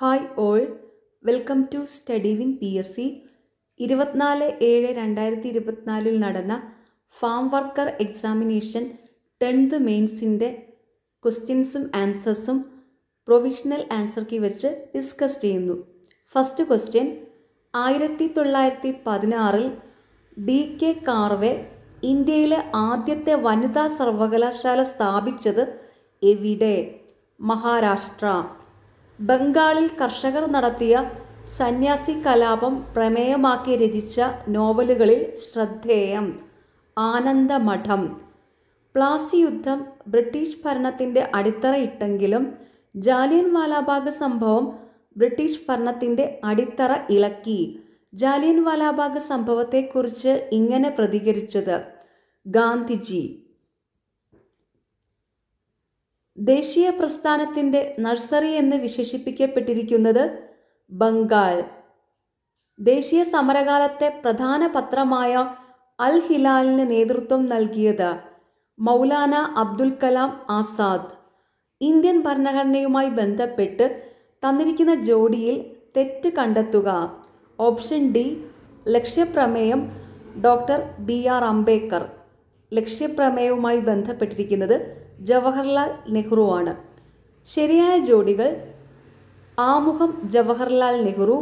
hi all welcome to study win P S C ഇരുപത്തിനാല് ഏഴ് രണ്ടായിരത്തി ഇരുപത്തിനാലിൽ നടന്ന ഫാം വർക്കർ എക്സാമിനേഷൻ ടെൻത്ത് മെയിൻസിൻ്റെ ക്വസ്റ്റ്യൻസും ആൻസേഴ്സും പ്രൊവിഷണൽ ആൻസർ കീ വെച്ച് ഡിസ്കസ് ചെയ്യുന്നു ഫസ്റ്റ് ക്വസ്റ്റ്യൻ ആയിരത്തി തൊള്ളായിരത്തി പതിനാറിൽ ഡി കെ കാർവെ ഇന്ത്യയിലെ ആദ്യത്തെ വനിതാ സർവകലാശാല സ്ഥാപിച്ചത് എവിടെ മഹാരാഷ്ട്ര ബംഗാളിൽ കർഷകർ നടത്തിയ സന്യാസി കലാപം പ്രമേയമാക്കി രചിച്ച നോവലുകളിൽ ശ്രദ്ധേയം ആനന്ദമഠം പ്ലാസി യുദ്ധം ബ്രിട്ടീഷ് ഭരണത്തിൻ്റെ അടിത്തറയിട്ടെങ്കിലും ജാലിയൻ വാലാബാഗ് സംഭവം ബ്രിട്ടീഷ് ഭരണത്തിൻ്റെ അടിത്തറ ഇളക്കി ജാലിയൻ വാലാബാഗ് സംഭവത്തെക്കുറിച്ച് ഇങ്ങനെ പ്രതികരിച്ചത് ഗാന്ധിജി ദേശീയ പ്രസ്ഥാനത്തിൻ്റെ നഴ്സറി എന്ന് വിശേഷിപ്പിക്കപ്പെട്ടിരിക്കുന്നത് ബംഗാൾ ദേശീയ സമരകാലത്തെ പ്രധാന പത്രമായ അൽ ഹിലാലിന് നേതൃത്വം നൽകിയത് മൗലാന അബ്ദുൽ കലാം ആസാദ് ഇന്ത്യൻ ഭരണഘടനയുമായി ബന്ധപ്പെട്ട് തന്നിരിക്കുന്ന ജോഡിയിൽ തെറ്റ് കണ്ടെത്തുക ഓപ്ഷൻ ഡി ലക്ഷ്യപ്രമേയം ഡോക്ടർ ബി ആർ അംബേദ്കർ ലക്ഷ്യപ്രമേയവുമായി ബന്ധപ്പെട്ടിരിക്കുന്നത് ജവഹർലാൽ നെഹ്റുവാണ് ശരിയായ ജോഡികൾ ആമുഖം ജവഹർലാൽ നെഹ്റു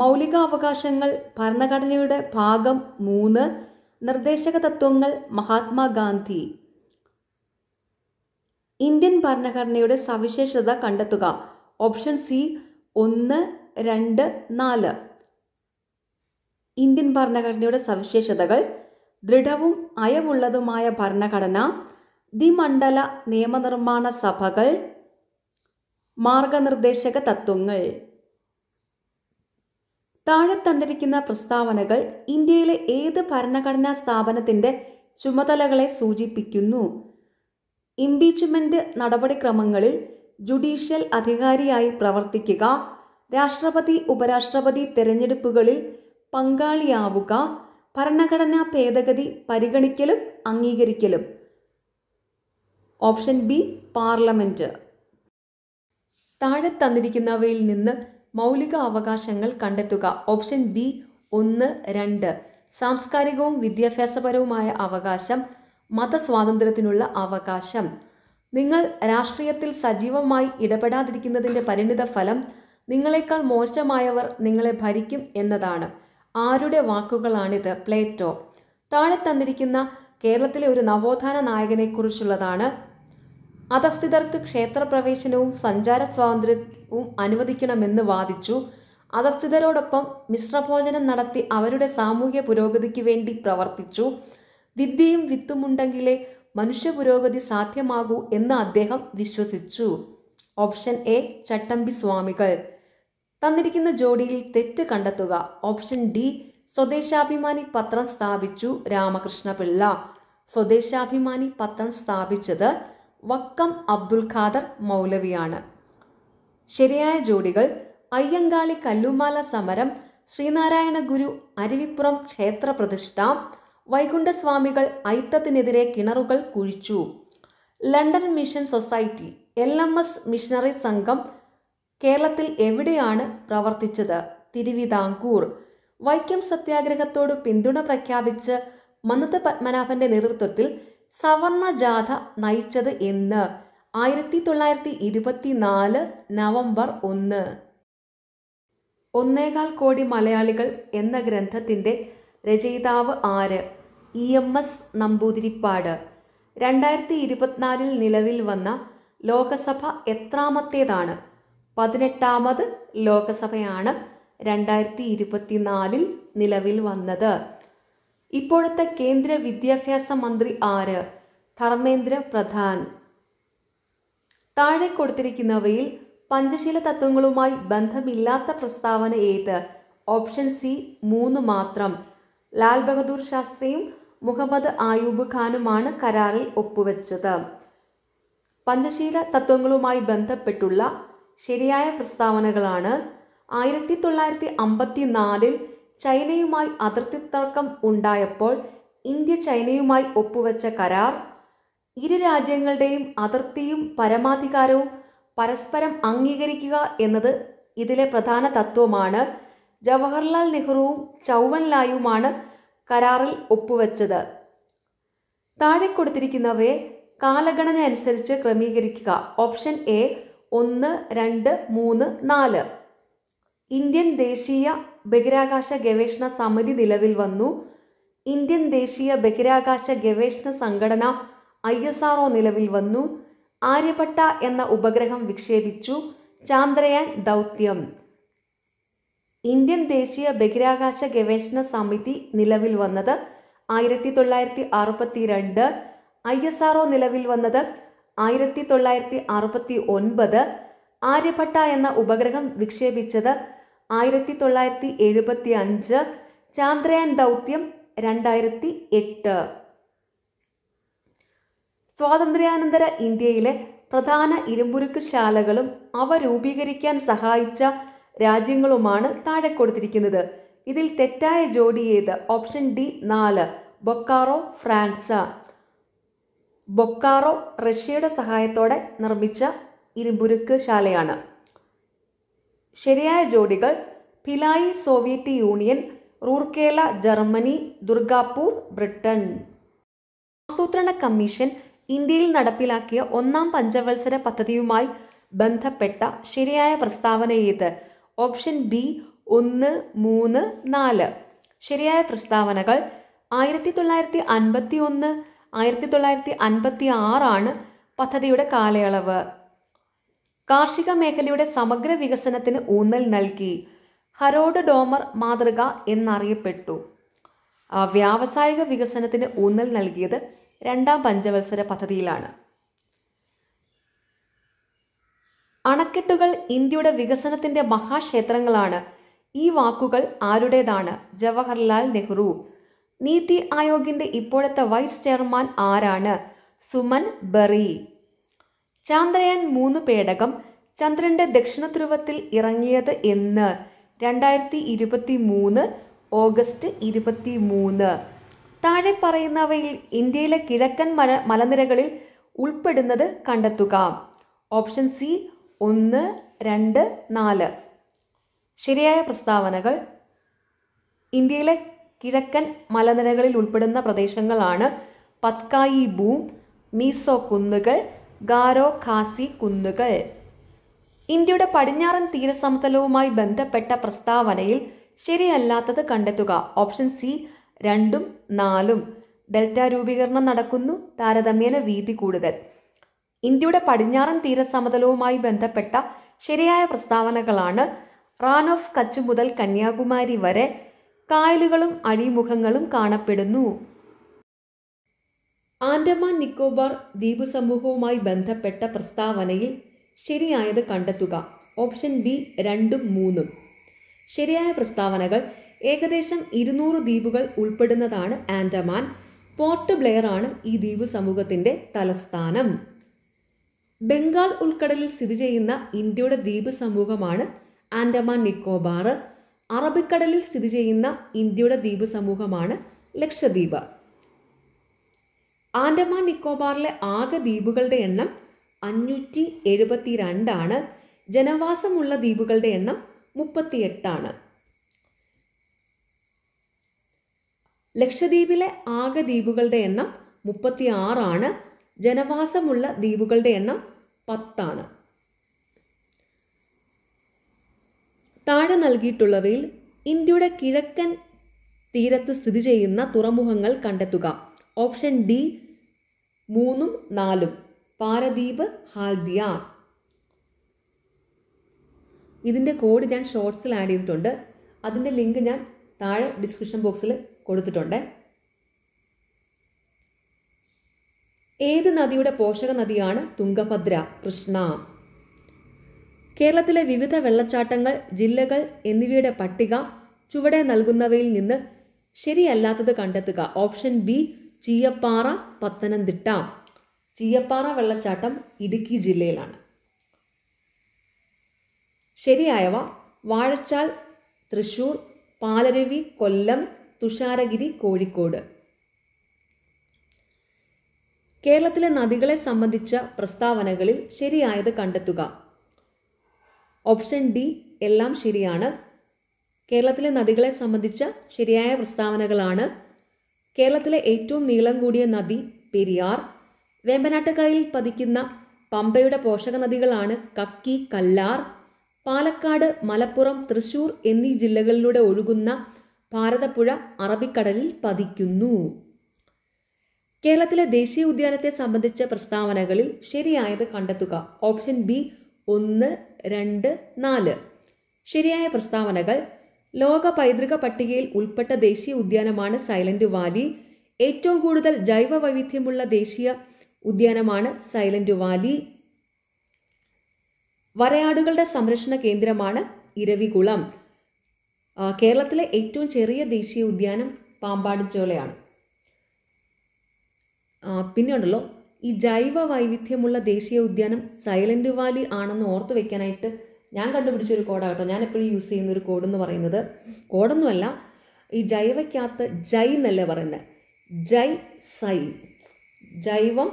മൗലികാവകാശങ്ങൾ ഭരണഘടനയുടെ ഭാഗം മൂന്ന് നിർദ്ദേശക തത്വങ്ങൾ മഹാത്മാഗാന്ധി ഇന്ത്യൻ ഭരണഘടനയുടെ സവിശേഷത കണ്ടെത്തുക ഓപ്ഷൻ സി ഒന്ന് രണ്ട് നാല് ഇന്ത്യൻ ഭരണഘടനയുടെ സവിശേഷതകൾ ദൃഢവും അയവുള്ളതുമായ ഭരണഘടന ദ്വിമണ്ഡല നിയമനിർമ്മാണ സഭകൾ മാർഗനിർദ്ദേശക തത്വങ്ങൾ താഴെ തന്നിരിക്കുന്ന പ്രസ്താവനകൾ ഇന്ത്യയിലെ ഏത് ഭരണഘടനാ സ്ഥാപനത്തിൻ്റെ ചുമതലകളെ സൂചിപ്പിക്കുന്നു ഇംപീച്ച്മെൻ്റ് നടപടിക്രമങ്ങളിൽ ജുഡീഷ്യൽ അധികാരിയായി പ്രവർത്തിക്കുക രാഷ്ട്രപതി ഉപരാഷ്ട്രപതി തെരഞ്ഞെടുപ്പുകളിൽ പങ്കാളിയാവുക ഭരണഘടനാ ഭേദഗതി പരിഗണിക്കലും അംഗീകരിക്കലും ഓപ്ഷൻ ബി പാർലമെൻറ്റ് താഴെ തന്നിരിക്കുന്നവയിൽ നിന്ന് മൗലിക അവകാശങ്ങൾ കണ്ടെത്തുക ഓപ്ഷൻ ബി ഒന്ന് രണ്ട് സാംസ്കാരികവും വിദ്യാഭ്യാസപരവുമായ അവകാശം മതസ്വാതന്ത്ര്യത്തിനുള്ള അവകാശം നിങ്ങൾ രാഷ്ട്രീയത്തിൽ സജീവമായി ഇടപെടാതിരിക്കുന്നതിൻ്റെ പരിണിത ഫലം നിങ്ങളെക്കാൾ മോശമായവർ നിങ്ങളെ ഭരിക്കും എന്നതാണ് ആരുടെ വാക്കുകളാണിത് പ്ലേറ്റോ താഴെ തന്നിരിക്കുന്ന കേരളത്തിലെ ഒരു നവോത്ഥാന നായകനെക്കുറിച്ചുള്ളതാണ് അധസ്ഥിതർക്ക് ക്ഷേത്രപ്രവേശനവും സഞ്ചാര സ്വാതന്ത്ര്യവും അനുവദിക്കണമെന്ന് വാദിച്ചു അധസ്ഥിതരോടൊപ്പം മിശ്രഭോജനം നടത്തി അവരുടെ സാമൂഹ്യ പുരോഗതിക്ക് വേണ്ടി പ്രവർത്തിച്ചു വിദ്യയും വിത്തുമുണ്ടെങ്കിലേ മനുഷ്യ പുരോഗതി സാധ്യമാകൂ എന്ന് അദ്ദേഹം വിശ്വസിച്ചു ഓപ്ഷൻ എ ചട്ടമ്പി സ്വാമികൾ തന്നിരിക്കുന്ന ജോഡിയിൽ തെറ്റ് കണ്ടെത്തുക ഓപ്ഷൻ ഡി സ്വദേശാഭിമാനി പത്രം സ്ഥാപിച്ചു രാമകൃഷ്ണ പിള്ള സ്വദേശാഭിമാനി പത്രം സ്ഥാപിച്ചത് വക്കം അബ്ദുൽ ഖാദർ മൗലവിയാണ് ശരിയായ ജോഡികൾ അയ്യങ്കാളി കല്ലുമാല സമരം ശ്രീനാരായണ ഗുരു അരുവിപ്പുറം ക്ഷേത്ര പ്രതിഷ്ഠ വൈകുണ്ഠസ്വാമികൾ ഐത്തത്തിനെതിരെ കിണറുകൾ കുഴിച്ചു London Mission Society L M S missionary സംഘം കേരളത്തിൽ എവിടെയാണ് പ്രവർത്തിച്ചത് തിരുവിതാംകൂർ വൈക്കം സത്യാഗ്രഹത്തോട് പിന്തുണ പ്രഖ്യാപിച്ച് മന്നത്ത് പത്മനാഭന്റെ നേതൃത്വത്തിൽ സവർണ ജാഥ നയിച്ചത് എന്ന് ആയിരത്തി തൊള്ളായിരത്തി ഇരുപത്തിനാല് നവംബർ ഒന്ന് ഒന്നേകാൽ കോടി മലയാളികൾ എന്ന ഗ്രന്ഥത്തിൻ്റെ രചയിതാവ് ആര് ഇ എം എസ് നമ്പൂതിരിപ്പാട് രണ്ടായിരത്തി ഇരുപത്തിനാലിൽ നിലവിൽ വന്ന ലോകസഭ എത്രാമത്തേതാണ് പതിനെട്ടാമത് ലോകസഭയാണ് രണ്ടായിരത്തി ഇരുപത്തിനാലിൽ നിലവിൽ വന്നത് ഇപ്പോഴത്തെ കേന്ദ്ര വിദ്യാഭ്യാസ മന്ത്രി ആര് ധർമ്മേന്ദ്ര പ്രധാൻ താഴെ കൊടുത്തിരിക്കുന്നവയിൽ പഞ്ചശീല തത്വങ്ങളുമായി ബന്ധമില്ലാത്ത പ്രസ്താവന ഏത് ഓപ്ഷൻ സി മൂന്ന് മാത്രം ലാൽ ബഹദൂർ ശാസ്ത്രിയും മുഹമ്മദ് ആയൂബ് ഖാനുമാണ് കരാറിൽ ഒപ്പുവെച്ചത് പഞ്ചശീല തത്വങ്ങളുമായി ബന്ധപ്പെട്ടുള്ള ശരിയായ പ്രസ്താവനകളാണ് ആയിരത്തി തൊള്ളായിരത്തി അമ്പത്തി നാലിൽ ചൈനയുമായി അതിർത്തി തർക്കം ഉണ്ടായപ്പോൾ ഇന്ത്യ ചൈനയുമായി ഒപ്പുവെച്ച കരാർ ഇരു രാജ്യങ്ങളുടെയും അതിർത്തിയും പരമാധികാരവും പരസ്പരം അംഗീകരിക്കുക എന്നത് ഇതിലെ പ്രധാന തത്വമാണ് ജവഹർലാൽ നെഹ്റുവും ചൗവൻലായുമാണ് കരാറിൽ ഒപ്പുവെച്ചത് താഴെ കൊടുത്തിരിക്കുന്നവയെ കാലഗണന അനുസരിച്ച് ക്രമീകരിക്കുക ഓപ്ഷൻ എ ഒന്ന് രണ്ട് മൂന്ന് നാല് ഇന്ത്യൻ ദേശീയ ബഹിരാകാശ ഗവേഷണ സമിതി നിലവിൽ വന്നു ഇന്ത്യൻ ദേശീയ ബഹിരാകാശ ഗവേഷണ സംഘടന ഐ എസ് ആർ നിലവിൽ വന്നു ആര്യഭട്ട എന്ന ഉപഗ്രഹം വിക്ഷേപിച്ചു ചാന്ദ്രയാൻ ദൗത്യം ഇന്ത്യൻ ദേശീയ ബഹിരാകാശ ഗവേഷണ സമിതി നിലവിൽ വന്നത് ആയിരത്തി തൊള്ളായിരത്തി അറുപത്തി രണ്ട് ഐ എസ് ആർ നിലവിൽ വന്നത് ആയിരത്തി തൊള്ളായിരത്തി അറുപത്തി ഒൻപത് ആര്യഭട്ട എന്ന ഉപഗ്രഹം വിക്ഷേപിച്ചത് ആയിരത്തി തൊള്ളായിരത്തി എഴുപത്തി അഞ്ച് ചാന്ദ്രയാൻ ദൗത്യം രണ്ടായിരത്തി എട്ട് സ്വാതന്ത്ര്യാനന്തര ഇന്ത്യയിലെ പ്രധാന ഇരുമ്പുരുക്ക് ശാലകളും അവ രൂപീകരിക്കാൻ സഹായിച്ച രാജ്യങ്ങളുമാണ് താഴെ കൊടുത്തിരിക്കുന്നത് ഇതിൽ തെറ്റായ ജോഡി ഏത് ഓപ്ഷൻ ഡി നാല് ബൊക്കാറോ ഫ്രാൻസ് ബൊക്കാറോ റഷ്യയുടെ സഹായത്തോടെ നിർമ്മിച്ച ഇരുമ്പുരുക്ക് ശാലയാണ് ശരിയായ ജോഡികൾ Bhilai Soviet Union Rourkela Germany Durgapur Britain ആസൂത്രണ കമ്മീഷൻ ഇന്ത്യയിൽ നടപ്പിലാക്കിയ ഒന്നാം പഞ്ചവത്സര പദ്ധതിയുമായി ബന്ധപ്പെട്ട ശരിയായ പ്രസ്താവന ഏത് ഓപ്ഷൻ ബി ഒന്ന് മൂന്ന് നാല് ശരിയായ പ്രസ്താവനകൾ ആയിരത്തി തൊള്ളായിരത്തി അൻപത്തി ഒന്ന് ആയിരത്തി തൊള്ളായിരത്തി അൻപത്തി ആറാണ് പദ്ധതിയുടെ കാലയളവ് കാർഷിക മേഖലയുടെ സമഗ്ര വികസനത്തിന് ഊന്നൽ നൽകി ഹരോഡ് ഡോമർ മാതൃക എന്നറിയപ്പെട്ടു വ്യാവസായിക വികസനത്തിന് ഊന്നൽ നൽകിയത് രണ്ടാം പഞ്ചവത്സര പദ്ധതിയിലാണ് അണക്കെട്ടുകൾ ഇന്ത്യയുടെ വികസനത്തിന്റെ മഹാക്ഷേത്രങ്ങളാണ് ഈ വാക്കുകൾ ആരുടേതാണ് ജവഹർലാൽ നെഹ്റു നീതി ആയോഗിന്റെ ഇപ്പോഴത്തെ വൈസ് ചെയർമാൻ ആരാണ് സുമൻ ബറി ചാന്ദ്രയാൻ മൂന്ന് പേടകം ചന്ദ്രന്റെ ദക്ഷിണ ധ്രുവത്തിൽ ഇറങ്ങിയത് എന്ന് രണ്ടായിരത്തി ഇരുപത്തി മൂന്ന് ഓഗസ്റ്റ് ഇരുപത്തി മൂന്ന് താഴെ പറയുന്നവയിൽ ഇന്ത്യയിലെ കിഴക്കൻ മല മലനിരകളിൽ ഉൾപ്പെടുന്നത് കണ്ടെത്തുക ഓപ്ഷൻ സി ഒന്ന് രണ്ട് നാല് ശരിയായ പ്രസ്താവനകൾ ഇന്ത്യയിലെ കിഴക്കൻ മലനിരകളിൽ ഉൾപ്പെടുന്ന പ്രദേശങ്ങളാണ് പത്കായി ഭൂം മീസോ കുന്നുകൾ ഗാരോ ഖാസി കുന്നുകൾ ഇന്ത്യയുടെ പടിഞ്ഞാറൻ തീരസമതലവുമായി ബന്ധപ്പെട്ട പ്രസ്താവനയിൽ ശരിയല്ലാത്തത് കണ്ടെത്തുക ഓപ്ഷൻ സി രണ്ടും നാലും ഡെൽറ്റ രൂപീകരണം നടക്കുന്നു താരതമ്യേന വീതി കൂടുതൽ ഇന്ത്യയുടെ പടിഞ്ഞാറൻ തീരസമതലവുമായി ബന്ധപ്പെട്ട ശരിയായ പ്രസ്താവനകളാണ് റാൻ ഓഫ് കച്ച് മുതൽ കന്യാകുമാരി വരെ കായലുകളും അഴിമുഖങ്ങളും കാണപ്പെടുന്നു ആൻഡമാൻ നിക്കോബാർ ദ്വീപ് സമൂഹവുമായി ബന്ധപ്പെട്ട പ്രസ്താവനയിൽ ശരിയായത് കണ്ടെത്തുക ഓപ്ഷൻ ബി രണ്ടും മൂന്നും ശരിയായ പ്രസ്താവനകൾ ഏകദേശം ഇരുന്നൂറ് ദ്വീപുകൾ ഉൾപ്പെടുന്നതാണ് ആൻഡമാൻ പോർട്ട് ബ്ലെയർ ആണ് ഈ ദ്വീപ് സമൂഹത്തിന്റെ തലസ്ഥാനം ബംഗാൾ ഉൾക്കടലിൽ സ്ഥിതി ചെയ്യുന്ന ഇന്ത്യയുടെ ദ്വീപ് സമൂഹമാണ് ആൻഡമാൻ നിക്കോബാർ അറബിക്കടലിൽ സ്ഥിതി ചെയ്യുന്ന ഇന്ത്യയുടെ ദ്വീപ് സമൂഹമാണ് ലക്ഷദ്വീപ് ആൻഡമാൻ നിക്കോബാറിലെ ആകെ ദ്വീപുകളുടെ എണ്ണം അഞ്ഞൂറ്റി എഴുപത്തി രണ്ടാണ് ജനവാസമുള്ള ദ്വീപുകളുടെ എണ്ണം മുപ്പത്തിയെട്ടാണ് ലക്ഷദ്വീപിലെ ആകെ ദ്വീപുകളുടെ എണ്ണം ആറാണ് ജനവാസമുള്ള ദ്വീപുകളുടെ എണ്ണം പത്താണ് താഴെ നൽകിയിട്ടുള്ളവയിൽ ഇന്ത്യയുടെ കിഴക്കൻ തീരത്ത് സ്ഥിതി ചെയ്യുന്ന തുറമുഖങ്ങൾ കണ്ടെത്തുക ഓപ്ഷൻ ഡി മൂന്നും നാലും പാരദീപ് ഹാൽദിയ ഇതിൻ്റെ കോഡ് ഞാൻ ഷോർട്സിൽ ആഡ് ചെയ്തിട്ടുണ്ട് അതിൻ്റെ ലിങ്ക് ഞാൻ താഴെ ഡിസ്ക്രിപ്ഷൻ ബോക്സിൽ കൊടുത്തിട്ടുണ്ട് ഏത് നദിയുടെ പോഷക നദിയാണ് തുംഗഭദ്ര കൃഷ്ണ കേരളത്തിലെ വിവിധ വെള്ളച്ചാട്ടങ്ങൾ ജില്ലകൾ എന്നിവയുടെ പട്ടിക ചുവടെ നൽകുന്നവയിൽ നിന്ന് ശരിയല്ലാത്തത് കണ്ടെത്തുക ഓപ്ഷൻ ബി ചീയപ്പാറ പത്തനംതിട്ട ചീയപ്പാറ വെള്ളച്ചാട്ടം ഇടുക്കി ജില്ലയിലാണ് ശരിയായവ വാഴച്ചാൽ തൃശൂർ പാലരുവി കൊല്ലം തുഷാരഗിരി കോഴിക്കോട് കേരളത്തിലെ നദികളെ സംബന്ധിച്ച പ്രസ്താവനകളിൽ ശരിയായത് കണ്ടെത്തുക ഓപ്ഷൻ ഡി എല്ലാം ശരിയാണ് കേരളത്തിലെ നദികളെ സംബന്ധിച്ച ശരിയായ പ്രസ്താവനകളാണ് കേരളത്തിലെ ഏറ്റവും നീളം കൂടിയ നദി പെരിയാർ വേമ്പനാട്ടുകായലിൽ പതിക്കുന്ന പമ്പയുടെ പോഷക നദികളാണ് കക്കി കല്ലാർ പാലക്കാട് മലപ്പുറം തൃശൂർ എന്നീ ജില്ലകളിലൂടെ ഒഴുകുന്ന ഭാരതപ്പുഴ അറബിക്കടലിൽ പതിക്കുന്നു കേരളത്തിലെ ദേശീയ ഉദ്യാനത്തെ സംബന്ധിച്ച പ്രസ്താവനകളിൽ ശരിയായത് കണ്ടെത്തുക ഓപ്ഷൻ ബി ഒന്ന് രണ്ട് നാല് ശരിയായ പ്രസ്താവനകൾ ലോക പൈതൃക പട്ടികയിൽ ഉൾപ്പെട്ട ദേശീയ ഉദ്യാനമാണ് സൈലന്റ് വാലി ഏറ്റവും കൂടുതൽ ജൈവ വൈവിധ്യമുള്ള ദേശീയ ഉദ്യാനമാണ് സൈലന്റ് വാലി വരയാടുകളുടെ സംരക്ഷണ കേന്ദ്രമാണ് ഇരവികുളം കേരളത്തിലെ ഏറ്റവും ചെറിയ ദേശീയ ഉദ്യാനം പാമ്പാടിച്ചോളയാണ് പിന്നെ ഉണ്ടല്ലോ ഈ ജൈവ വൈവിധ്യമുള്ള ദേശീയ ഉദ്യാനം സൈലന്റ് വാലി ആണെന്ന് ഓർത്തു വെക്കാനായിട്ട് ഞാൻ കണ്ടുപിടിച്ചൊരു കോഡാട്ടോ ഞാൻ എപ്പോഴും യൂസ് ചെയ്യുന്ന ഒരു കോഡെന്ന് പറയുന്നത് കോഡൊന്നുമല്ല ഈ ജൈവയ്ക്കകത്ത് ജൈ എന്നല്ലേ പറയുന്നത് ജൈ സൈ ജൈവം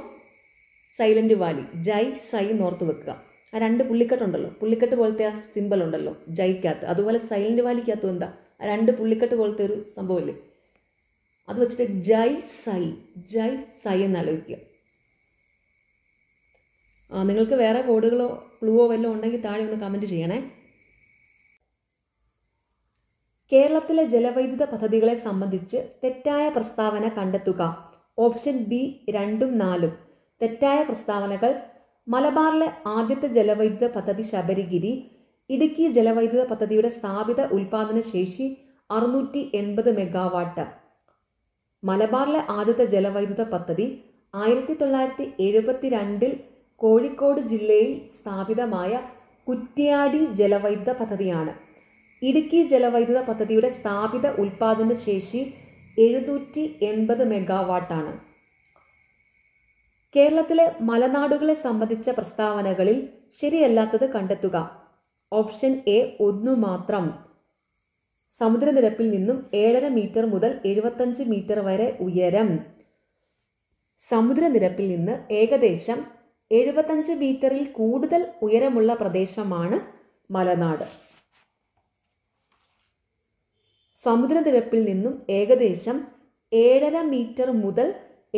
സൈലൻ്റ് വാലി ജൈ സൈ നോർത്ത് വെക്കുക ആ രണ്ട് പുള്ളിക്കെട്ടുണ്ടല്ലോ പുള്ളിക്കെട്ട് പോലത്തെ ആ സിമ്പൽ ഉണ്ടല്ലോ ജൈക്കകത്ത് അതുപോലെ സൈലൻ്റ് വാലിക്കകത്തും എന്താ ആ രണ്ട് പുള്ളിക്കെട്ട് പോലത്തെ ഒരു സംഭവമല്ലേ അത് വെച്ചിട്ട് ജൈ സൈ ജൈ സൈ എന്നാലോചിക്കുക നിങ്ങൾക്ക് വേറെ കോഡുകളോ ക്ലൂവോ വല്ലതും ഉണ്ടെങ്കിൽ താഴെ ഒന്ന് കമൻറ്റ് ചെയ്യണേ കേരളത്തിലെ ജലവൈദ്യുത പദ്ധതികളെ സംബന്ധിച്ച് തെറ്റായ പ്രസ്താവന കണ്ടെത്തുക ഓപ്ഷൻ ബി രണ്ടും നാലും തെറ്റായ പ്രസ്താവനകൾ മലബാറിലെ ആദ്യത്തെ ജലവൈദ്യുത പദ്ധതി ശബരിഗിരി ഇടുക്കി ജലവൈദ്യുത പദ്ധതിയുടെ സ്ഥാപിത ഉൽപാദന ശേഷി അറുന്നൂറ്റി എൺപത് മെഗാവാട്ട് മലബാറിലെ ആദ്യത്തെ ജലവൈദ്യുത പദ്ധതി ആയിരത്തി തൊള്ളായിരത്തി എഴുപത്തിരണ്ടിൽ കോഴിക്കോട് ജില്ലയിൽ സ്ഥാപിതമായ കുറ്റ്യാടി ജലവൈദ്യുത പദ്ധതിയാണ് ഇടുക്കി ജലവൈദ്യുത പദ്ധതിയുടെ സ്ഥാപിത ഉൽപാദന ശേഷി എഴുന്നൂറ്റി എൺപത് മെഗാവാട്ടാണ് കേരളത്തിലെ മലനാടുകളെ സംബന്ധിച്ച പ്രസ്താവനകളിൽ ശരിയല്ലാത്തത് കണ്ടെത്തുക ഓപ്ഷൻ എ ഒന്നു മാത്രം സമുദ്രനിരപ്പിൽ നിന്നും ഏഴര മീറ്റർ മുതൽ എഴുപത്തഞ്ച് മീറ്റർ വരെ ഉയരം സമുദ്രനിരപ്പിൽ നിന്ന് ഏകദേശം എഴുപത്തഞ്ച് മീറ്ററിൽ കൂടുതൽ ഉയരമുള്ള പ്രദേശമാണ് മലനാട് സമുദ്രനിരപ്പിൽ നിന്നും ഏകദേശം ഏഴര മീറ്റർ മുതൽ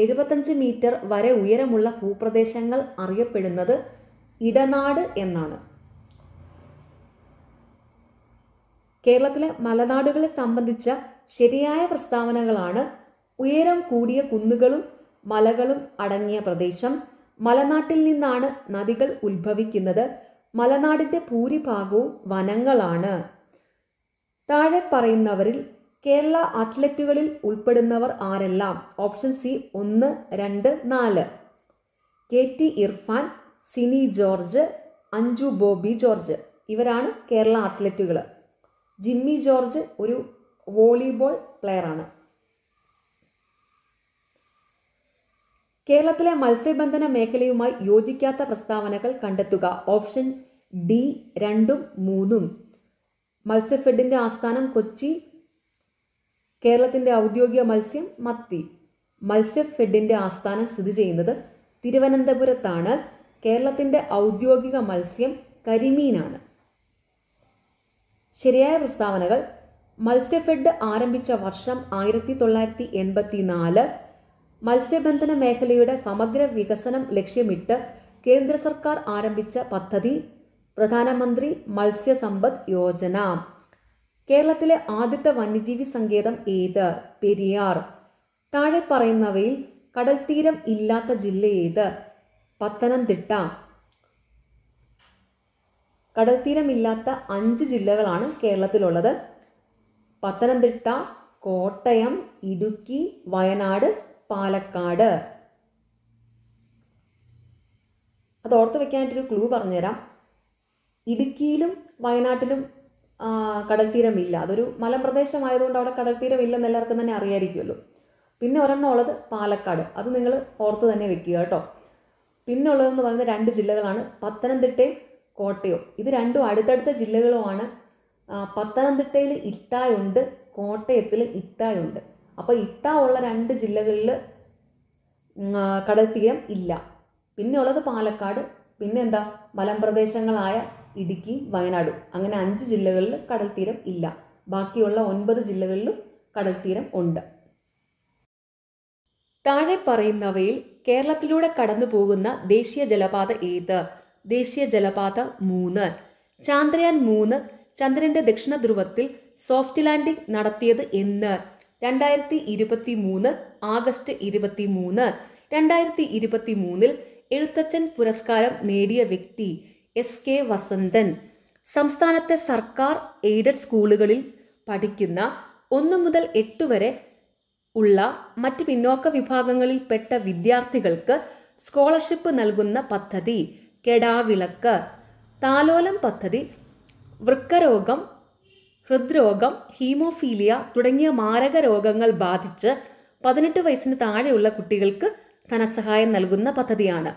എഴുപത്തഞ്ച് മീറ്റർ വരെ ഉയരമുള്ള ഭൂപ്രദേശങ്ങൾ അറിയപ്പെടുന്നത് ഇടനാട് എന്നാണ് കേരളത്തിലെ മലനാടുകളെ സംബന്ധിച്ച ശരിയായ പ്രസ്താവനകളാണ് ഉയരം കൂടിയ കുന്നുകളും മലകളും അടങ്ങിയ പ്രദേശം മലനാട്ടിൽ നിന്നാണ് നദികൾ ഉത്ഭവിക്കുന്നത് മലനാടിന്റെ ഭൂരിഭാഗവും വനങ്ങളാണ് താഴെ പറയുന്നവരിൽ കേരള അത്ലറ്റുകളിൽ ഉൾപ്പെടുന്നവർ ആരെല്ലാം ഓപ്ഷൻ സി ഒന്ന് രണ്ട് നാല് കെ ടി ഇർഫാൻ സിനി ജോർജ് അഞ്ജു ബോബി ജോർജ് ഇവരാണ് കേരള അത്ലറ്റുകൾ ജിമ്മി ജോർജ് ഒരു വോളിബോൾ പ്ലെയറാണ് കേരളത്തിലെ മത്സ്യബന്ധന മേഖലയുമായി യോജിക്കാത്ത പ്രസ്താവനകൾ കണ്ടെത്തുക ഓപ്ഷൻ ഡി രണ്ടും മൂന്നും മത്സ്യഫെഡിൻ്റെ ആസ്ഥാനം കൊച്ചി കേരളത്തിൻ്റെ ഔദ്യോഗിക മത്സ്യം മത്തി മത്സ്യഫെഡിൻ്റെ ആസ്ഥാനം സ്ഥിതി ചെയ്യുന്നത് തിരുവനന്തപുരത്താണ് കേരളത്തിൻ്റെ ഔദ്യോഗിക മത്സ്യം കരിമീനാണ് ശരിയായ പ്രസ്താവനകൾ മത്സ്യഫെഡ് ആരംഭിച്ച വർഷം ആയിരത്തി തൊള്ളായിരത്തി എൺപത്തി നാല് മത്സ്യബന്ധന മേഖലയുടെ സമഗ്ര വികസനം ലക്ഷ്യമിട്ട് കേന്ദ്ര സർക്കാർ ആരംഭിച്ച പദ്ധതി പ്രധാനമന്ത്രി മത്സ്യ സമ്പദ് യോജന കേരളത്തിലെ ആദ്യത്തെ വന്യജീവി സങ്കേതം ഏത് പെരിയാർ താഴെ പറയുന്നവയിൽ കടൽത്തീരം ഇല്ലാത്ത ജില്ല ഏത് പത്തനംതിട്ട കടൽത്തീരമില്ലാത്ത അഞ്ച് ജില്ലകളാണ് കേരളത്തിലുള്ളത് പത്തനംതിട്ട കോട്ടയം ഇടുക്കി വയനാട് പാലക്കാട് അത് ഓർത്ത് വെക്കാനായിട്ടൊരു ക്ലൂ പറഞ്ഞുതരാം ഇടുക്കിയിലും വയനാട്ടിലും കടൽ തീരമില്ല അതൊരു മലപ്രദേശമായതുകൊണ്ട് അവിടെ കടൽ തീരമില്ലെന്ന് എല്ലാവർക്കും തന്നെ അറിയായിരിക്കുമല്ലോ പിന്നെ ഒരെണ്ണം ഉള്ളത് പാലക്കാട് അത് നിങ്ങൾ ഓർത്ത് തന്നെ വെക്കുക കേട്ടോ പിന്നെ ഉള്ളതെന്ന് പറയുന്നത് രണ്ട് ജില്ലകളാണ് പത്തനംതിട്ടയും കോട്ടയം ഇത് രണ്ടും അടുത്തടുത്ത ജില്ലകളുമാണ് പത്തനംതിട്ടയിൽ ഇട്ടായുണ്ട് കോട്ടയത്തിൽ ഇട്ടായുണ്ട് അപ്പോൾ ഇട്ട ഉള്ള രണ്ട് ജില്ലകളിൽ കടൽ തീരം ഇല്ല പിന്നെ ഉള്ളത് പാലക്കാട് പിന്നെ എന്താ മലമ്പ്രദേശങ്ങളായ ഇടുക്കി വയനാടും അങ്ങനെ അഞ്ച് ജില്ലകളിൽ കടൽ തീരം ഇല്ല ബാക്കിയുള്ള ഒൻപത് ജില്ലകളിലും കടൽ തീരം ഉണ്ട് താഴെ പറയുന്നവയിൽ കേരളത്തിലൂടെ കടന്നു പോകുന്ന ദേശീയ ജലപാത ഏത് ദേശീയ ജലപാത മൂന്ന് ചാന്ദ്രയാൻ മൂന്ന് ചന്ദ്രന്റെ ദക്ഷിണ ധ്രുവത്തിൽ സോഫ്റ്റ് ലാൻഡിംഗ് നടത്തിയത് എന്ന് രണ്ടായിരത്തി ഇരുപത്തി മൂന്ന് ആഗസ്റ്റ് ഇരുപത്തി മൂന്ന് രണ്ടായിരത്തി ഇരുപത്തി മൂന്നിൽ എഴുത്തച്ഛൻ പുരസ്കാരം നേടിയ വ്യക്തി എസ് കെ വസന്തൻ സംസ്ഥാനത്തെ സർക്കാർ എയ്ഡഡ് സ്കൂളുകളിൽ പഠിക്കുന്ന ഒന്നു മുതൽ എട്ട് വരെ ഉള്ള മറ്റ് പിന്നോക്ക വിഭാഗങ്ങളിൽപ്പെട്ട വിദ്യാർത്ഥികൾക്ക് സ്കോളർഷിപ്പ് നൽകുന്ന പദ്ധതി കെടാവിളക്ക് താലോലം പദ്ധതി വൃക്കരോഗം ഹൃദ്രോഗം ഹീമോഫീലിയ തുടങ്ങിയ മാരക രോഗങ്ങൾ ബാധിച്ച് പതിനെട്ട് വയസ്സിന് താഴെയുള്ള കുട്ടികൾക്ക് ധനസഹായം നൽകുന്ന പദ്ധതിയാണ്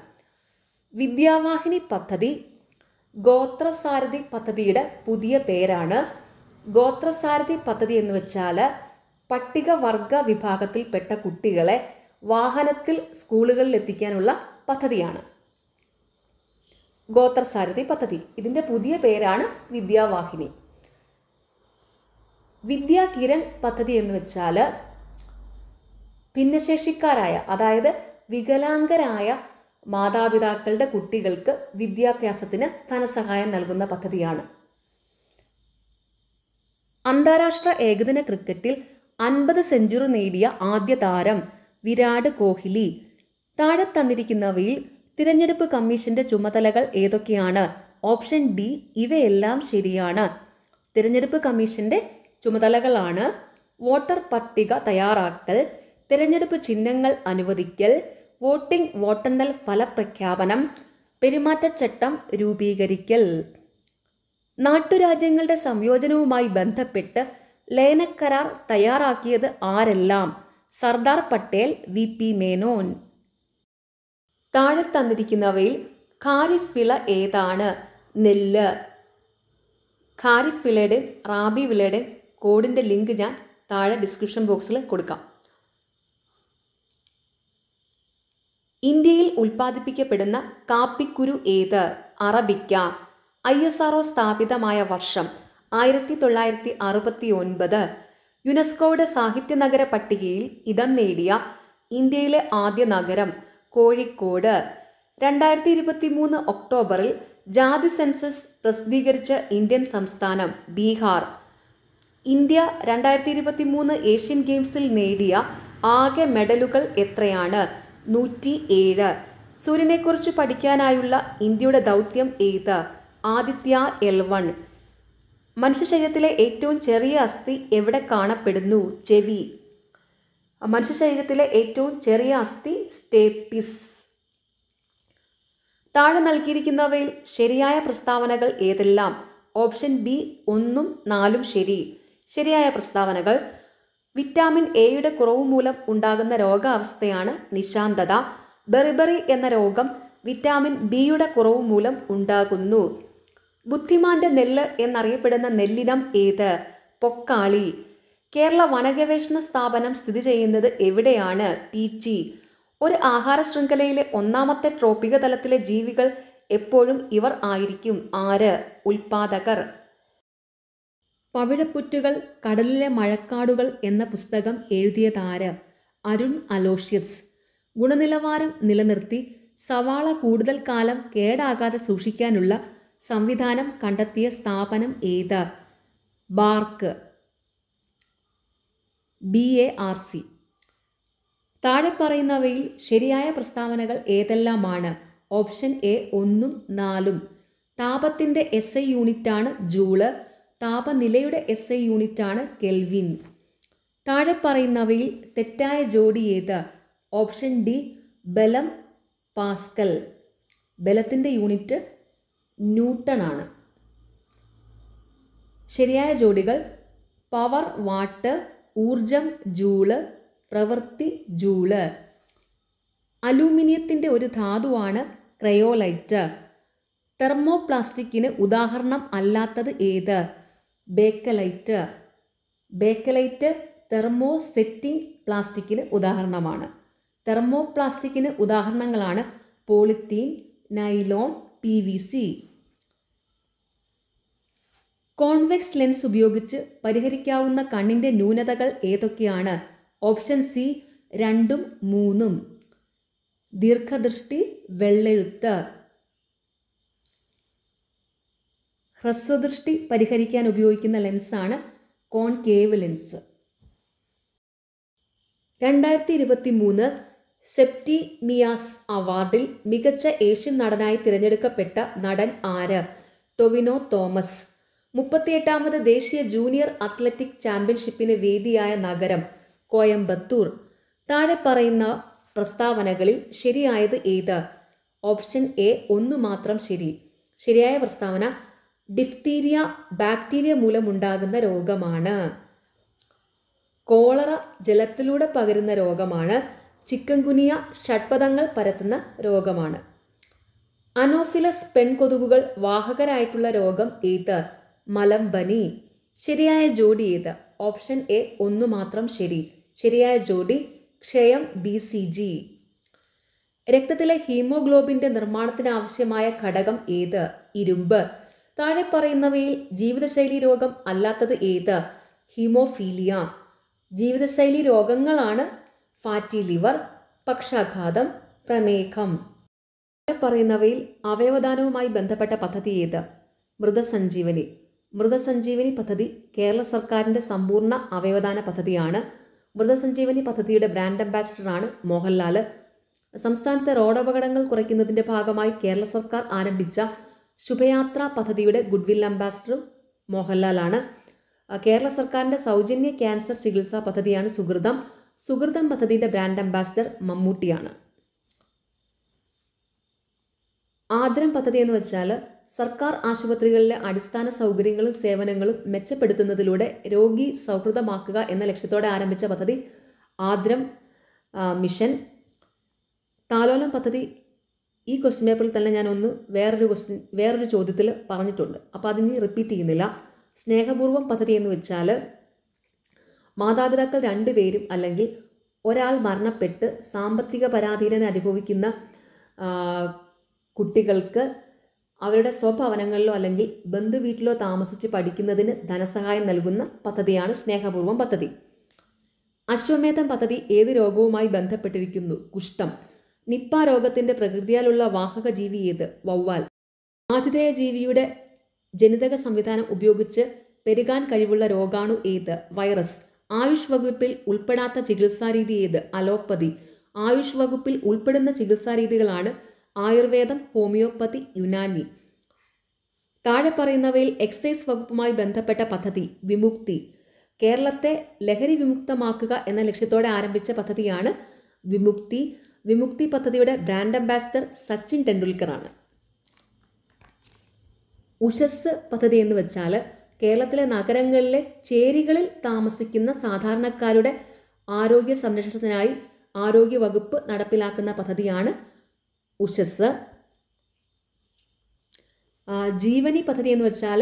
വിദ്യാവാഹിനി പദ്ധതി ഗോത്രസാരഥി പദ്ധതിയുടെ പുതിയ പേരാണ് ഗോത്രസാരഥി പദ്ധതി എന്ന് വെച്ചാൽ പട്ടികവർഗ വിഭാഗത്തിൽപ്പെട്ട കുട്ടികളെ വാഹനത്തിൽ സ്കൂളുകളിൽ എത്തിക്കാനുള്ള പദ്ധതിയാണ് ഗോത്രസാരഥി പദ്ധതി ഇതിൻ്റെ പുതിയ പേരാണ് വിദ്യാവാഹിനി വിദ്യാ കിരൺ പദ്ധതി എന്ന് വെച്ചാൽ ഭിന്നശേഷിക്കാരായ അതായത് വികലാംഗരായ മാതാപിതാക്കളുടെ കുട്ടികൾക്ക് വിദ്യാഭ്യാസത്തിന് ധനസഹായം നൽകുന്ന പദ്ധതിയാണ് അന്താരാഷ്ട്ര ഏകദിന ക്രിക്കറ്റിൽ അൻപത് സെഞ്ചുറി നേടിയ ആദ്യ താരം വിരാട് കോഹ്ലി താഴെ തന്നിരിക്കുന്നവയിൽ തിരഞ്ഞെടുപ്പ് കമ്മീഷന്റെ ചുമതലകൾ ഏതൊക്കെയാണ് ഓപ്ഷൻ ഡി ഇവയെല്ലാം ശരിയാണ് തിരഞ്ഞെടുപ്പ് കമ്മീഷന്റെ ചുമതലകളാണ് വോട്ടർ പട്ടിക തയ്യാറാക്കൽ തിരഞ്ഞെടുപ്പ് ചിഹ്നങ്ങൾ അനുവദിക്കൽ വോട്ടിംഗ് വോട്ടെണ്ണൽ ഫലപ്രഖ്യാപനം പെരുമാറ്റച്ചട്ടം രൂപീകരിക്കൽ നാട്ടുരാജ്യങ്ങളുടെ സംയോജനവുമായി ബന്ധപ്പെട്ട് ലയനക്കരാർ തയ്യാറാക്കിയത് ആരെല്ലാം സർദാർ പട്ടേൽ വി പി മേനോൻ താഴെ തന്നിരിക്കുന്നവയിൽ ഖാരിഫിള ഏതാണ് നെല്ല് ഖാരിഫിളയുടെ റാബി വിളയുടെ കോഡിൻ്റെ ലിങ്ക് ഞാൻ താഴെ ഡിസ്ക്രിപ്ഷൻ ബോക്സിൽ കൊടുക്കാം ഇന്ത്യയിൽ ഉൽപ്പാദിപ്പിക്കപ്പെടുന്ന കാപ്പിക്കുരു ഏത് അറബിക്ക ഐ എസ് ആർ സ്ഥാപിതമായ വർഷം ആയിരത്തി തൊള്ളായിരത്തി അറുപത്തി ഒൻപത് യുനെസ്കോയുടെ സാഹിത്യ നഗര പട്ടികയിൽ ഇടം നേടിയ ഇന്ത്യയിലെ ആദ്യ നഗരം കോഴിക്കോട് രണ്ടായിരത്തി ഇരുപത്തി മൂന്ന് ഒക്ടോബറിൽ ജാതി സെൻസസ് പ്രസിദ്ധീകരിച്ച ഇന്ത്യൻ സംസ്ഥാനം ബീഹാർ ഇന്ത്യ രണ്ടായിരത്തി ഇരുപത്തി മൂന്ന് ഏഷ്യൻ ഗെയിംസിൽ നേടിയ ആകെ മെഡലുകൾ എത്രയാണ് നൂറ്റി ഏഴ് സൂര്യനെക്കുറിച്ച് പഠിക്കാനായുള്ള ഇന്ത്യയുടെ ദൗത്യം ഏത് ആദിത്യ എൽ വൺ മനുഷ്യ ശരീരത്തിലെ ഏറ്റവും ചെറിയ അസ്ഥി എവിടെ കാണപ്പെടുന്നു ചെവി മനുഷ്യ ശരീരത്തിലെ ഏറ്റവും ചെറിയ അസ്ഥി സ്റ്റേപ്പിസ് താഴെ നൽകിയിരിക്കുന്നവയിൽ ശരിയായ പ്രസ്താവനകൾ ഏതെല്ലാം ഓപ്ഷൻ ബി ഒന്നും നാലും ശരി ശരിയായ പ്രസ്താവനകൾ വിറ്റാമിൻ എയുടെ കുറവ് മൂലം ഉണ്ടാകുന്ന രോഗാവസ്ഥയാണ് നിശാന്തത ബെറിബറി എന്ന രോഗം വിറ്റാമിൻ ബിയുടെ കുറവ് മൂലം ഉണ്ടാകുന്നു ബുദ്ധിമാന്റെ നെല്ല് എന്നറിയപ്പെടുന്ന നെല്ലിനം ഏത് പൊക്കാളി കേരള വനഗവേഷണ സ്ഥാപനം സ്ഥിതി ചെയ്യുന്നത് എവിടെയാണ് പീച്ചി ഒരു ആഹാര ശൃംഖലയിലെ ഒന്നാമത്തെ ട്രോപ്പിക തലത്തിലെ ജീവികൾ എപ്പോഴും ഇവർ ആയിരിക്കും ആര് ഉൽപാദകർ പവിഴപ്പുറ്റുകൾ കടലിലെ മഴക്കാടുകൾ എന്ന പുസ്തകം എഴുതിയതാര് അരുൺ അലോഷ്യസ് ഗുണനിലവാരം നിലനിർത്തി സവാള കൂടുതൽ കാലം കേടാകാതെ സൂക്ഷിക്കാനുള്ള സംവിധാനം കണ്ടെത്തിയ സ്ഥാപനം ഏത് BARC B A R C താഴെ പറയുന്നവയിൽ ശരിയായ പ്രസ്താവനകൾ ഏതെല്ലാമാണ് ഓപ്ഷൻ എ ഒന്നും നാലും താപത്തിൻ്റെ എസ് ഐ യൂണിറ്റാണ് ജൂള് താപനിലയുടെ എസ് ഐ യൂണിറ്റാണ് കെൽവിൻ താഴെ പറയുന്നവയിൽ തെറ്റായ ജോഡി ഏത് ഓപ്ഷൻ ഡി ബലം പാസ്കൽ ബലത്തിൻ്റെ യൂണിറ്റ് ന്യൂട്ടൺ ആണ് ശരിയായ ജോഡികൾ പവർ വാട്ട് ഊർജം ജൂള് പ്രവൃത്തി ജൂള് അലൂമിനിയത്തിൻ്റെ ഒരു ധാതുവാണ് ക്രയോലൈറ്റ് തെർമോപ്ലാസ്റ്റിക്കിന് ഉദാഹരണം അല്ലാത്തത് ഏത് ബേക്കലൈറ്റ് ബേക്കലൈറ്റ് തെർമോ സെറ്റിംഗ് പ്ലാസ്റ്റിക്കിന് ഉദാഹരണമാണ് തെർമോ പ്ലാസ്റ്റിക്കിന് ഉദാഹരണങ്ങളാണ് polythene nylon P V C convex lens ഉപയോഗിച്ച് പരിഹരിക്കാവുന്ന കണ്ണിൻ്റെ ന്യൂനതകൾ ഏതൊക്കെയാണ് ഓപ്ഷൻ സി രണ്ടും മൂന്നും ദീർഘദൃഷ്ടി വെള്ളെഴുത്ത് ഹ്രസ്വദൃഷ്ടി പരിഹരിക്കാൻ ഉപയോഗിക്കുന്ന ലെൻസാണ് കോൺകേവ് ലെൻസ് രണ്ടായിരത്തി ഇരുപത്തി മൂന്ന് സെപ്റ്റി മിയാസ് അവാർഡിൽ മികച്ച ഏഷ്യൻ നടനായി തിരഞ്ഞെടുക്കപ്പെട്ട നടൻ ആര് ടൊവിനോ തോമസ് മുപ്പത്തിയെട്ടാമത് ദേശീയ ജൂനിയർ അത്ലറ്റിക് ചാമ്പ്യൻഷിപ്പിന് വേദിയായ നഗരം കോയമ്പത്തൂർ താഴെ പറയുന്ന പ്രസ്താവനകളിൽ ശരിയായത് ഏത് ഓപ്ഷൻ എ ഒന്നു മാത്രം ശരി ശരിയായ പ്രസ്താവന ഡിഫ്തീരിയ ബാക്ടീരിയ മൂലമുണ്ടാകുന്ന രോഗമാണ് കോളറ ജലത്തിലൂടെ പകരുന്ന രോഗമാണ് ചിക്കൻകുനിയ ഷഡ്പഥങ്ങൾ പരത്തുന്ന രോഗമാണ് അനോഫിലസ് പെൺകൊതുകുകൾ വാഹകരായിട്ടുള്ള രോഗം ഏത് മലമ്പനി ശരിയായ ജോഡി ഏത് ഓപ്ഷൻ എ ഒന്നു മാത്രം ശരി ശരിയായ ജോഡി ക്ഷയം ബി സി ജി രക്തത്തിലെ ഹീമോഗ്ലോബിൻ്റെ നിർമ്മാണത്തിന് ആവശ്യമായ ഘടകം ഏത് ഇരുമ്പ് താഴെ പറയുന്നവയിൽ ജീവിതശൈലി രോഗം അല്ലാത്തത് ഏത് ഹീമോഫീലിയ ജീവിതശൈലി രോഗങ്ങളാണ് ഫാറ്റി ലിവർ പക്ഷാഘാതം പ്രമേഹം പറയുന്നവയിൽ അവയവദാനവുമായി ബന്ധപ്പെട്ട പദ്ധതി ഏത് മൃതസഞ്ജീവനി മൃതസഞ്ജീവനി പദ്ധതി കേരള സർക്കാരിൻ്റെ സമ്പൂർണ്ണ അവയവദാന പദ്ധതിയാണ് മൃതസഞ്ജീവനി പദ്ധതിയുടെ ബ്രാൻഡ് അംബാസിഡറാണ് മോഹൻലാൽ സംസ്ഥാനത്തെ റോഡപകടങ്ങൾ കുറയ്ക്കുന്നതിൻ്റെ ഭാഗമായി കേരള സർക്കാർ ആരംഭിച്ച ശുഭയാത്ര പദ്ധതിയുടെ ഗുഡ്വിൽ അംബാസിഡറും മോഹൻലാലാണ് കേരള സർക്കാരിൻ്റെ സൗജന്യ ക്യാൻസർ ചികിത്സാ പദ്ധതിയാണ് സുഹൃതം സുഹൃതം പദ്ധതിയുടെ ബ്രാൻഡ് അംബാസിഡർ മമ്മൂട്ടിയാണ് ആദരം പദ്ധതി എന്ന് വെച്ചാൽ സർക്കാർ ആശുപത്രികളിലെ അടിസ്ഥാന സൗകര്യങ്ങളും സേവനങ്ങളും മെച്ചപ്പെടുത്തുന്നതിലൂടെ രോഗി സൗഹൃദമാക്കുക എന്ന ലക്ഷ്യത്തോടെ ആരംഭിച്ച പദ്ധതി ആദരം മിഷൻ താലോലം പദ്ധതി ഈ ക്വസ്റ്റ്യൻ പേപ്പറിൽ തന്നെ ഞാൻ ഒന്ന് വേറൊരു ക്വസ്റ്റ്യൻ വേറൊരു ചോദ്യത്തിൽ പറഞ്ഞിട്ടുണ്ട് അപ്പോൾ അതിനി റിപ്പീറ്റ് ചെയ്യുന്നില്ല സ്നേഹപൂർവ്വം പദ്ധതി എന്ന് വെച്ചാൽ മാതാപിതാക്കൾ രണ്ടുപേരും അല്ലെങ്കിൽ ഒരാൾ മരണപ്പെട്ട് സാമ്പത്തിക പരാധീനത അനുഭവിക്കുന്ന കുട്ടികൾക്ക് അവരുടെ സ്വഭവനങ്ങളിലോ അല്ലെങ്കിൽ ബന്ധുവീട്ടിലോ താമസിച്ച് പഠിക്കുന്നതിന് ധനസഹായം നൽകുന്ന പദ്ധതിയാണ് സ്നേഹപൂർവ്വം പദ്ധതി അശ്വമേധം പദ്ധതി ഏത് രോഗവുമായി ബന്ധപ്പെട്ടിരിക്കുന്നു കുഷ്ഠം നിപ്പ രോഗത്തിന്റെ പ്രകൃതിയാലുള്ള വാഹക ജീവി ഏത് വവ്വാൽ ആതിഥേയ ജീവിയുടെ ജനിതക സംവിധാനം ഉപയോഗിച്ച് പെരുകാൻ കഴിവുള്ള രോഗാണു ഏത് വൈറസ് ആയുഷ് വകുപ്പിൽ ഉൾപ്പെടാത്ത ചികിത്സാരീതി ഏത് അലോപ്പതി ആയുഷ് വകുപ്പിൽ ഉൾപ്പെടുന്ന ചികിത്സാരീതികളാണ് ആയുർവേദം ഹോമിയോപ്പതി യുനാനി താഴെ പറയുന്നവയിൽ എക്സൈസ് വകുപ്പുമായി ബന്ധപ്പെട്ട പദ്ധതി വിമുക്തി കേരളത്തെ ലഹരി വിമുക്തമാക്കുക എന്ന ലക്ഷ്യത്തോടെ ആരംഭിച്ച പദ്ധതിയാണ് വിമുക്തി വിമുക്തി പദ്ധതിയുടെ ബ്രാൻഡ് അംബാസിഡർ സച്ചിൻ ടെണ്ടുൽക്കറാണ് ഉഷസ് പദ്ധതി എന്ന് വെച്ചാൽ കേരളത്തിലെ നഗരങ്ങളിലെ ചേരികളിൽ താമസിക്കുന്ന സാധാരണക്കാരുടെ ആരോഗ്യ സംരക്ഷണത്തിനായി ആരോഗ്യ വകുപ്പ് നടപ്പിലാക്കുന്ന പദ്ധതിയാണ് ഉഷസ് ജീവനി പദ്ധതി എന്ന് വെച്ചാൽ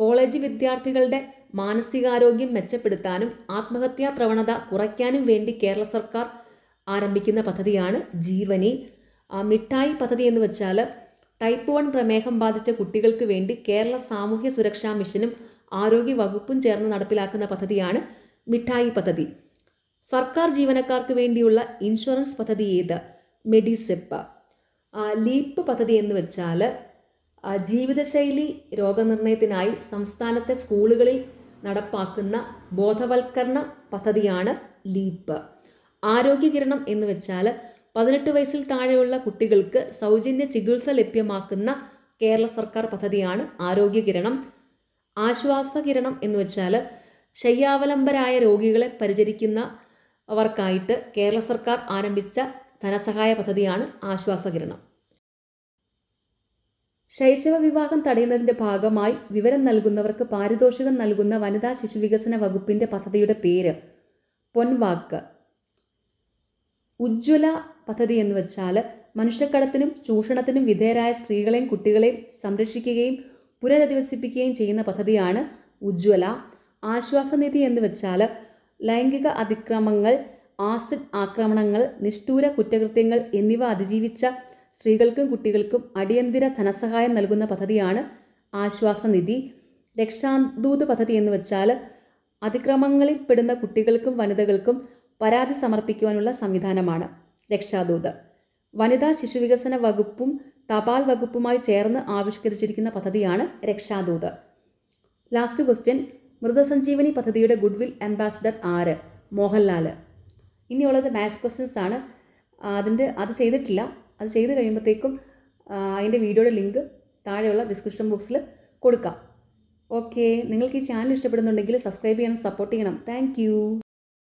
കോളേജ് വിദ്യാർത്ഥികളുടെ മാനസികാരോഗ്യം മെച്ചപ്പെടുത്താനും ആത്മഹത്യാ പ്രവണത കുറയ്ക്കാനും വേണ്ടി കേരള സർക്കാർ ആരംഭിക്കുന്ന പദ്ധതിയാണ് ജീവനി മിഠായി പദ്ധതി എന്ന് വെച്ചാൽ ടൈപ്പ് വൺ പ്രമേഹം ബാധിച്ച കുട്ടികൾക്ക് വേണ്ടി കേരള സാമൂഹ്യ സുരക്ഷാ മിഷനും ആരോഗ്യ വകുപ്പും ചേർന്ന് നടപ്പിലാക്കുന്ന പദ്ധതിയാണ് മിഠായി പദ്ധതി സർക്കാർ ജീവനക്കാർക്ക് വേണ്ടിയുള്ള ഇൻഷുറൻസ് പദ്ധതി ഏത് മെഡിസെപ്പ് ലീപ്പ് പദ്ധതി എന്ന് വെച്ചാൽ ജീവിതശൈലി രോഗനിർണയത്തിനായി സംസ്ഥാനത്തെ സ്കൂളുകളിൽ നടപ്പാക്കുന്ന ബോധവൽക്കരണ പദ്ധതിയാണ് ലീപ്പ് ആരോഗ്യകിരണം എന്ന് വെച്ചാൽ പതിനെട്ട് വയസ്സിൽ താഴെയുള്ള കുട്ടികൾക്ക് സൗജന്യ ചികിത്സ ലഭ്യമാക്കുന്ന കേരള സർക്കാർ പദ്ധതിയാണ് ആരോഗ്യകിരണം ആശ്വാസകിരണം എന്ന് വെച്ചാൽ ശയ്യാവലംബരായ രോഗികളെ പരിചരിക്കുന്ന അവർക്കായിട്ട് കേരള സർക്കാർ ആരംഭിച്ച ധനസഹായ പദ്ധതിയാണ് ആശ്വാസകിരണം ശൈശവ വിവാഹം തടയുന്നതിന്റെ ഭാഗമായി വിവരം നൽകുന്നവർക്ക് പാരിതോഷികം നൽകുന്ന വനിതാ ശിശു വികസന വകുപ്പിന്റെ പദ്ധതിയുടെ പേര് പൊൻവാക്ക് ഉജ്ജ്വല പദ്ധതി എന്ന് വെച്ചാൽ മനുഷ്യക്കടത്തിനും ചൂഷണത്തിനും വിധേയരായ സ്ത്രീകളെയും കുട്ടികളെയും സംരക്ഷിക്കുകയും പുനരധിവസിപ്പിക്കുകയും ചെയ്യുന്ന പദ്ധതിയാണ് ഉജ്ജ്വല ആശ്വാസനിധി എന്ന് വെച്ചാൽ ലൈംഗിക അതിക്രമങ്ങൾ ആസിഡ് ആക്രമണങ്ങൾ നിഷ്ഠൂര കുറ്റകൃത്യങ്ങൾ എന്നിവ അതിജീവിച്ച സ്ത്രീകൾക്കും കുട്ടികൾക്കും അടിയന്തര ധനസഹായം നൽകുന്ന പദ്ധതിയാണ് ആശ്വാസനിധി രക്ഷാദൂത് പദ്ധതി എന്ന് വെച്ചാൽ അതിക്രമങ്ങളിൽ പെടുന്ന കുട്ടികൾക്കും വനിതകൾക്കും പരാതി സമർപ്പിക്കുവാനുള്ള സംവിധാനമാണ് രക്ഷാദൂത് വനിതാ ശിശുവികസന വകുപ്പും തപാൽ വകുപ്പുമായി ചേർന്ന് ആവിഷ്കരിച്ചിരിക്കുന്ന പദ്ധതിയാണ് രക്ഷാദൂത് ലാസ്റ്റ് ക്വസ്റ്റ്യൻ മൃതസഞ്ജീവനി പദ്ധതിയുടെ ഗുഡ്വിൽ അംബാസിഡർ ആര് മോഹൻലാൽ ഇനിയുള്ളത് മാത്സ് ക്വസ്റ്റ്യൻസ് ആണ് അതിൻ്റെ അത് ചെയ്തിട്ടില്ല അത് ചെയ്ത് കഴിയുമ്പോഴത്തേക്കും അതിൻ്റെ വീഡിയോയുടെ ലിങ്ക് താഴെയുള്ള ഡിസ്ക്രിപ്ഷൻ ബോക്സിൽ കൊടുക്കാം ഓക്കെ നിങ്ങൾക്ക് ഈ ചാനൽ ഇഷ്ടപ്പെടുന്നുണ്ടെങ്കിൽ സബ്സ്ക്രൈബ് ചെയ്യണം സപ്പോർട്ട് ചെയ്യണം താങ്ക്